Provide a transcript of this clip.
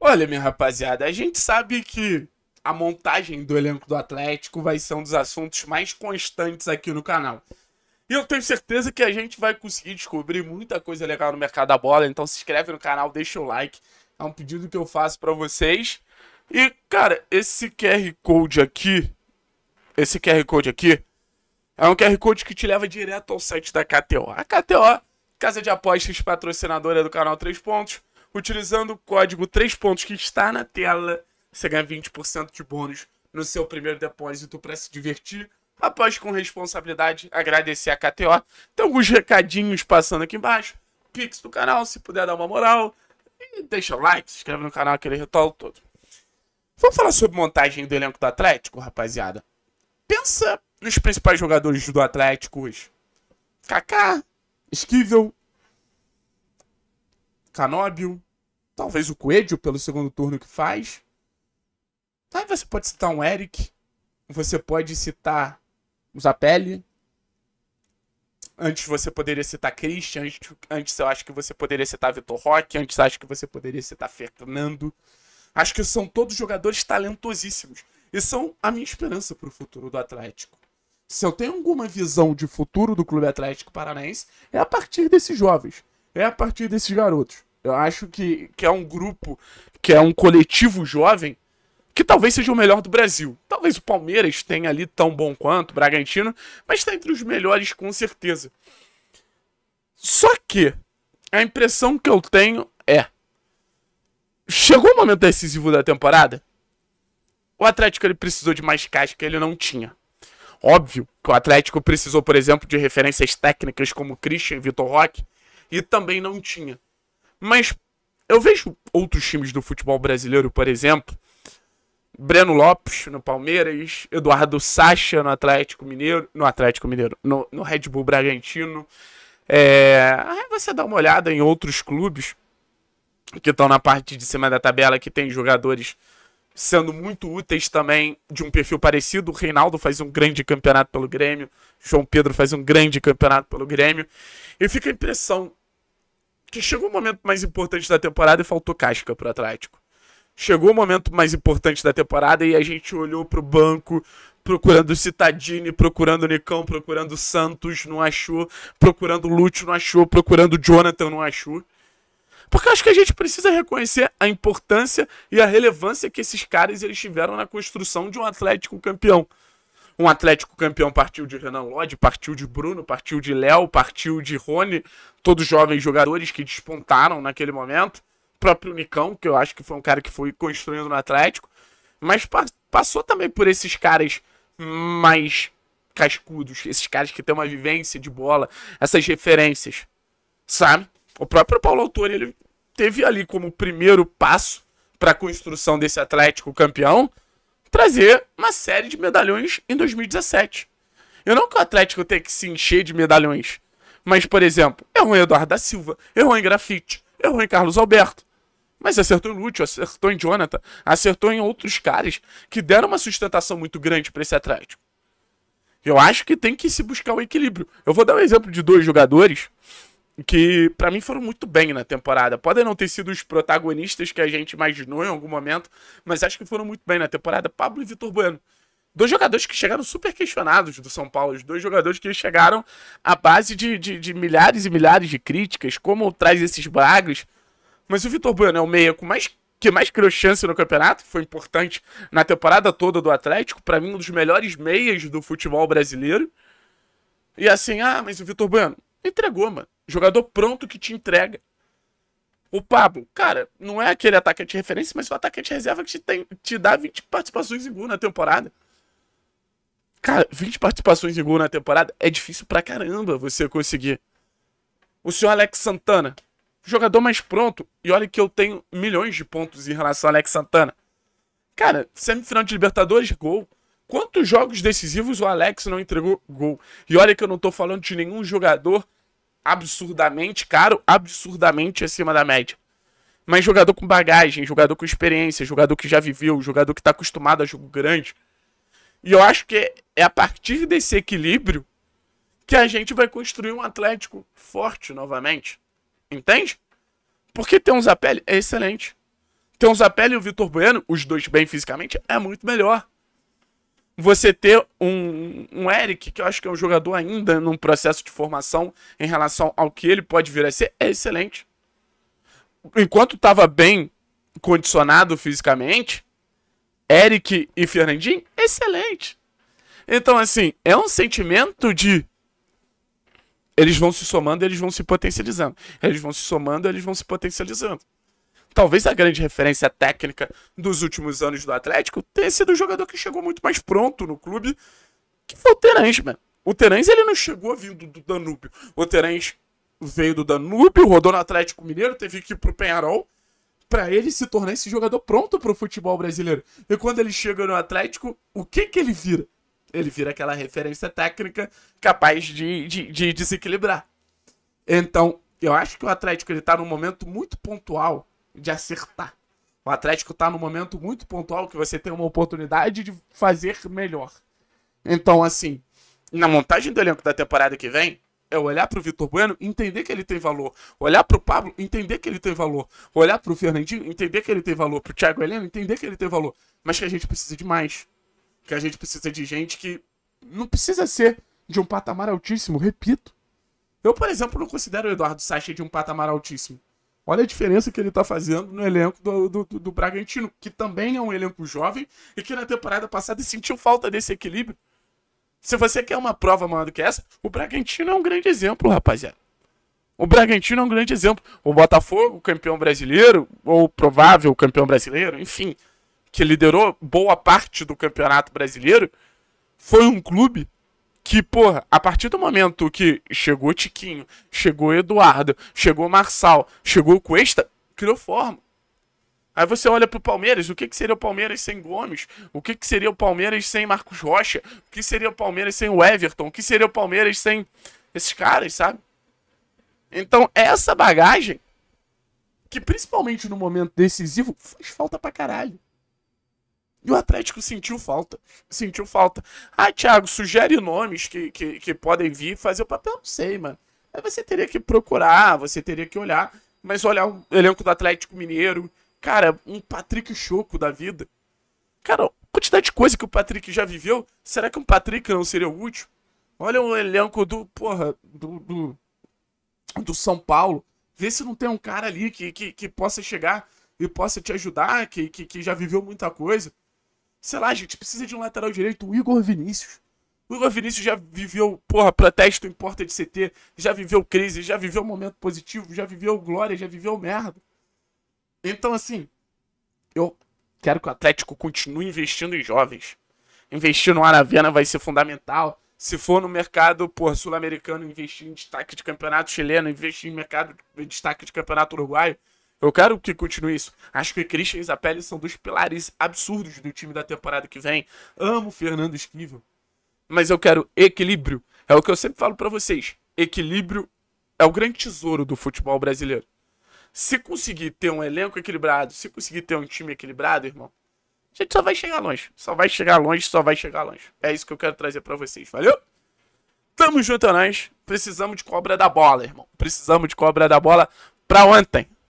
Olha, minha rapaziada, a gente sabe que a montagem do elenco do Atlético vai ser um dos assuntos mais constantes aqui no canal. E eu tenho certeza que a gente vai conseguir descobrir muita coisa legal no mercado da bola, então se inscreve no canal, deixa o like, é um pedido que eu faço para vocês. E, cara, esse QR Code aqui, esse QR Code aqui, é um QR Code que te leva direto ao site da KTO. A KTO, casa de apostas patrocinadora do canal 3 Pontos, Utilizando o código 3 pontos que está na tela, você ganha 20% de bônus no seu primeiro depósito para se divertir. Após com responsabilidade, agradecer a KTO. Tem alguns recadinhos passando aqui embaixo. Pix do canal, se puder dar uma moral. E deixa o like, se inscreve no canal, aquele retorno todo. Vamos falar sobre montagem do elenco do Atlético, rapaziada? Pensa nos principais jogadores do Atlético hoje. Kaká, Esquivel, Canóbio, Talvez o Coelho, pelo segundo turno que faz. Aí você pode citar um Eric. Você pode citar o Zapelli. Antes você poderia citar Christian. Antes, antes eu acho que você poderia citar Vitor Roque. Antes acho que você poderia citar Fernando. Acho que são todos jogadores talentosíssimos. E são a minha esperança para o futuro do Atlético. Se eu tenho alguma visão de futuro do Clube Atlético Paranaense, é a partir desses jovens. É a partir desses garotos. Eu acho que, que é um grupo, que é um coletivo jovem, que talvez seja o melhor do Brasil. Talvez o Palmeiras tenha ali tão bom quanto, o Bragantino, mas está entre os melhores com certeza. Só que a impressão que eu tenho é. Chegou o momento decisivo da temporada? O Atlético ele precisou de mais casca que ele não tinha. Óbvio que o Atlético precisou, por exemplo, de referências técnicas como Christian e Vitor Roque, e também não tinha. Mas eu vejo outros times do futebol brasileiro, por exemplo, Breno Lopes no Palmeiras, Eduardo Sacha no Atlético Mineiro, no Atlético Mineiro, no, no Red Bull Bragantino. É, aí você dá uma olhada em outros clubes que estão na parte de cima da tabela, que tem jogadores sendo muito úteis também, de um perfil parecido. O Reinaldo faz um grande campeonato pelo Grêmio, João Pedro faz um grande campeonato pelo Grêmio. E fica a impressão chegou o momento mais importante da temporada e faltou casca pro Atlético. Chegou o momento mais importante da temporada e a gente olhou pro banco, procurando Citadini, procurando Nicão, procurando Santos, não achou, procurando Lúcio, não achou, procurando Jonathan, não achou. Porque acho que a gente precisa reconhecer a importância e a relevância que esses caras eles tiveram na construção de um Atlético campeão. Um Atlético campeão partiu de Renan Lodge, partiu de Bruno, partiu de Léo, partiu de Rony, todos jovens jogadores que despontaram naquele momento. O próprio Nicão, que eu acho que foi um cara que foi construindo no Atlético. Mas pa passou também por esses caras mais cascudos, esses caras que têm uma vivência de bola, essas referências, sabe? O próprio Paulo Autori, ele teve ali como primeiro passo para a construção desse Atlético campeão trazer uma série de medalhões em 2017. Eu não que o Atlético tenha que se encher de medalhões. Mas, por exemplo, errou em Eduardo da Silva, errou em Grafite, errou em Carlos Alberto. Mas acertou em Lúcio, acertou em Jonathan, acertou em outros caras que deram uma sustentação muito grande para esse Atlético. Eu acho que tem que se buscar um equilíbrio. Eu vou dar um exemplo de dois jogadores que para mim foram muito bem na temporada. Podem não ter sido os protagonistas que a gente imaginou em algum momento, mas acho que foram muito bem na temporada. Pablo e Vitor Bueno. Dois jogadores que chegaram super questionados do São Paulo. Os dois jogadores que chegaram à base de, de, de milhares e milhares de críticas, como traz esses bragos. Mas o Vitor Bueno é o meia com mais que mais criou chance no campeonato, foi importante na temporada toda do Atlético, para mim um dos melhores meias do futebol brasileiro. E assim, ah, mas o Vitor Bueno, Entregou, mano. Jogador pronto que te entrega. O Pablo, cara, não é aquele atacante de referência, mas o atacante reserva que te, tem, te dá 20 participações em gol na temporada. Cara, 20 participações em gol na temporada é difícil pra caramba você conseguir. O senhor Alex Santana, jogador mais pronto, e olha que eu tenho milhões de pontos em relação ao Alex Santana. Cara, semifinal de Libertadores, gol. Quantos jogos decisivos o Alex não entregou gol? E olha que eu não tô falando de nenhum jogador absurdamente caro, absurdamente acima da média. Mas jogador com bagagem, jogador com experiência, jogador que já viveu, jogador que tá acostumado a jogo grande. E eu acho que é a partir desse equilíbrio que a gente vai construir um Atlético forte novamente. Entende? Porque tem um Zapelli é excelente. Tem um Zapelli e o Vitor Bueno, os dois bem fisicamente, é muito melhor você ter um, um Eric, que eu acho que é um jogador ainda num processo de formação em relação ao que ele pode vir a ser, é excelente. Enquanto estava bem condicionado fisicamente, Eric e Fernandinho, excelente. Então, assim, é um sentimento de. Eles vão se somando, eles vão se potencializando. Eles vão se somando, eles vão se potencializando talvez a grande referência técnica dos últimos anos do Atlético, tenha sido o jogador que chegou muito mais pronto no clube, que foi o Terãs, mano. O Terãs, ele não chegou vindo do Danúbio. O Terãs veio do Danúbio, rodou no Atlético Mineiro, teve que ir pro Penharol, para ele se tornar esse jogador pronto pro futebol brasileiro. E quando ele chega no Atlético, o que que ele vira? Ele vira aquela referência técnica capaz de, de, de desequilibrar. Então, eu acho que o Atlético ele tá num momento muito pontual de acertar. O Atlético está num momento muito pontual que você tem uma oportunidade de fazer melhor. Então, assim, na montagem do elenco da temporada que vem, é olhar para o Vitor Bueno, entender que ele tem valor. Olhar para o Pablo, entender que ele tem valor. Olhar para o Fernandinho, entender que ele tem valor. Para o Thiago Heleno, entender que ele tem valor. Mas que a gente precisa de mais. Que a gente precisa de gente que não precisa ser de um patamar altíssimo, repito. Eu, por exemplo, não considero o Eduardo Sacha de um patamar altíssimo. Olha a diferença que ele está fazendo no elenco do, do, do, Bragantino, que também é um elenco jovem e que na temporada passada sentiu falta desse equilíbrio. Se você quer uma prova maior do que essa, o Bragantino é um grande exemplo, rapaziada. O Bragantino é um grande exemplo. O Botafogo, campeão brasileiro, ou provável campeão brasileiro, enfim, que liderou boa parte do campeonato brasileiro, foi um clube que, porra, a partir do momento que chegou Tiquinho, chegou Eduardo, chegou Marçal, chegou Cuesta, criou forma. Aí você olha pro Palmeiras, o que, que seria o Palmeiras sem Gomes? O que, que seria o Palmeiras sem Marcos Rocha? O que seria o Palmeiras sem o Everton? O que seria o Palmeiras sem esses caras, sabe? Então, essa bagagem, que principalmente no momento decisivo, faz falta pra caralho. E o Atlético sentiu falta. Sentiu falta. Ah, Thiago, sugere nomes que, que, que podem vir fazer o papel? Não sei, mano. Aí você teria que procurar, você teria que olhar. Mas olhar o elenco do Atlético Mineiro. Cara, um Patrick Choco da vida. Cara, quantidade de coisa que o Patrick já viveu. Será que um Patrick não seria útil? Olha o elenco do, porra, do, do, do São Paulo. Vê se não tem um cara ali que, que, que possa chegar e possa te ajudar, que, que, que já viveu muita coisa. Sei lá, gente precisa de um lateral direito, o Igor Vinícius. O Igor Vinícius já viveu, porra, protesto em porta de CT, já viveu crise, já viveu momento positivo, já viveu glória, já viveu merda. Então, assim, eu quero que o Atlético continue investindo em jovens. Investir no Aravena vai ser fundamental. Se for no mercado sul-americano, investir em destaque de campeonato chileno, investir em mercado de destaque de campeonato uruguaio, eu quero que continue isso. Acho que Christian e são dos pilares absurdos do time da temporada que vem. Amo Fernando Esquivel. Mas eu quero equilíbrio. É o que eu sempre falo para vocês. Equilíbrio é o grande tesouro do futebol brasileiro. Se conseguir ter um elenco equilibrado, se conseguir ter um time equilibrado, irmão, a gente só vai chegar longe. Só vai chegar longe, só vai chegar longe. É isso que eu quero trazer para vocês. Valeu? Tamo junto é nós. Precisamos de cobra da bola, irmão. Precisamos de cobra da bola pra ontem.